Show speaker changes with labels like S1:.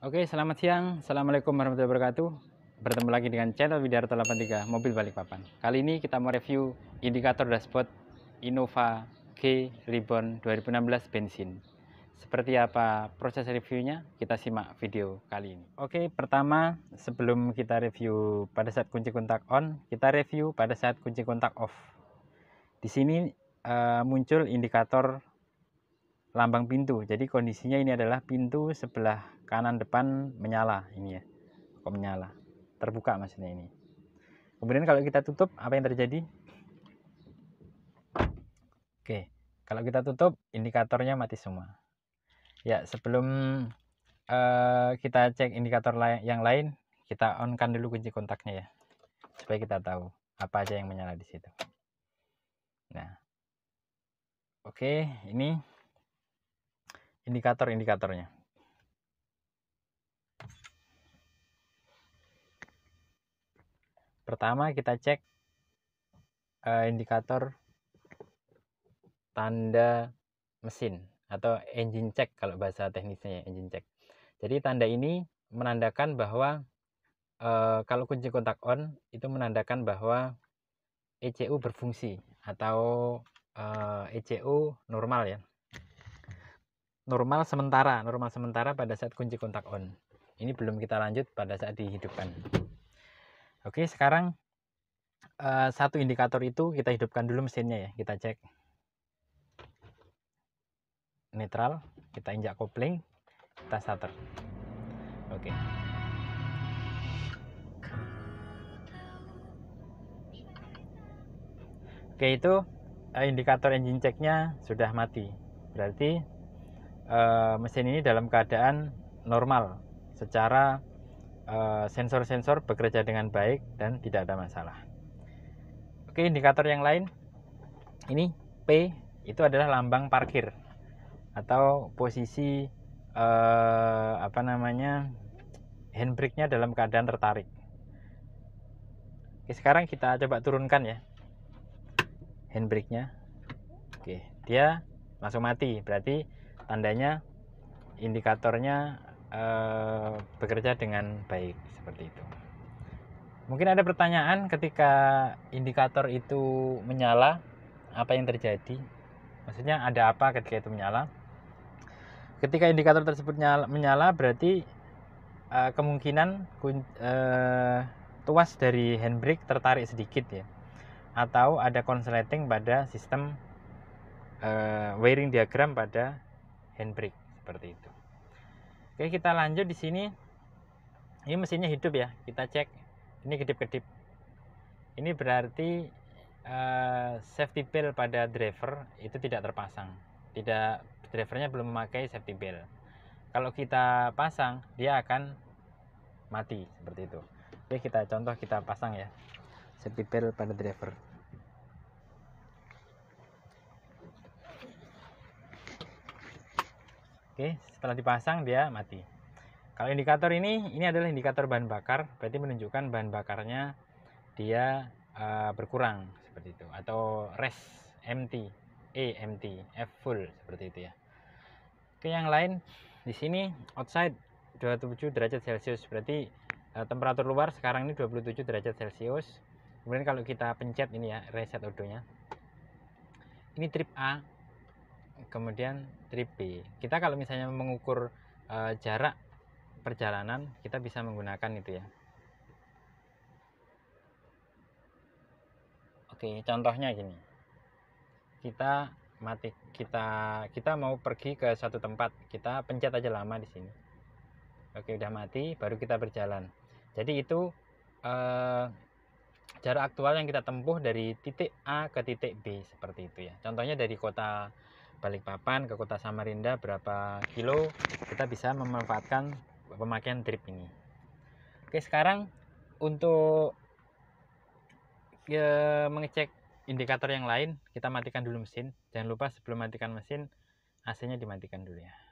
S1: Oke, selamat siang. Assalamualaikum warahmatullahi wabarakatuh. Bertemu lagi dengan channel Widarto 83 Mobil Balikpapan. Kali ini kita mau review indikator dashboard Innova G Ribbon 2016 bensin. Seperti apa proses reviewnya? Kita simak video kali ini. Oke, pertama sebelum kita review pada saat kunci kontak on, kita review pada saat kunci kontak off. Di sini uh, muncul indikator lambang pintu jadi kondisinya ini adalah pintu sebelah kanan depan menyala ini ya kok menyala terbuka maksudnya ini kemudian kalau kita tutup apa yang terjadi oke kalau kita tutup indikatornya mati semua ya sebelum uh, kita cek indikator yang lain kita onkan dulu kunci kontaknya ya supaya kita tahu apa aja yang menyala di situ nah oke ini indikator-indikatornya. Pertama kita cek uh, indikator tanda mesin atau engine check kalau bahasa teknisnya ya, engine check. Jadi tanda ini menandakan bahwa e, kalau kunci kontak on itu menandakan bahwa ECU berfungsi atau eh, e, ECU normal ya normal sementara normal sementara pada saat kunci kontak on ini belum kita lanjut pada saat dihidupkan oke sekarang eh, satu indikator itu kita hidupkan dulu mesinnya ya kita cek netral kita injak kopling kita starter oke oke itu eh, indikator engine checknya sudah mati berarti Eh, mesin ini dalam keadaan normal secara eh, sensor-sensor bekerja dengan baik dan tidak ada masalah. Oke, indikator yang lain ini P itu adalah lambang parkir atau posisi eh, apa namanya handbrake-nya dalam keadaan tertarik. Oke, sekarang kita coba turunkan ya handbrake-nya. Oke, dia langsung mati, berarti tandanya indikatornya eh, bekerja dengan baik seperti itu. Mungkin ada pertanyaan ketika indikator itu menyala, apa yang terjadi? Maksudnya ada apa ketika itu menyala? Ketika indikator tersebut nyala, menyala berarti eh, kemungkinan eh, tuas dari handbrake tertarik sedikit ya, atau ada konsleting pada sistem eh, wiring diagram pada handbrake seperti itu oke kita lanjut di sini ini mesinnya hidup ya kita cek ini kedip-kedip ini berarti uh, safety belt pada driver itu tidak terpasang tidak drivernya belum memakai safety belt kalau kita pasang dia akan mati seperti itu oke kita contoh kita pasang ya safety belt pada driver Oke, setelah dipasang dia mati. Kalau indikator ini, ini adalah indikator bahan bakar, berarti menunjukkan bahan bakarnya dia uh, berkurang seperti itu atau rest empty, empty, F full seperti itu ya. Oke, yang lain di sini outside 27 derajat Celcius berarti uh, temperatur luar sekarang ini 27 derajat Celcius. Kemudian kalau kita pencet ini ya reset odonya. Ini trip A kemudian trip B. Kita kalau misalnya mengukur e, jarak perjalanan, kita bisa menggunakan itu ya. Oke, contohnya gini. Kita mati kita kita mau pergi ke satu tempat, kita pencet aja lama di sini. Oke, udah mati, baru kita berjalan. Jadi itu e, jarak aktual yang kita tempuh dari titik A ke titik B seperti itu ya. Contohnya dari kota Balikpapan ke kota Samarinda berapa kilo kita bisa memanfaatkan pemakaian drip ini oke sekarang untuk ya, mengecek indikator yang lain kita matikan dulu mesin jangan lupa sebelum matikan mesin AC nya dimatikan dulu ya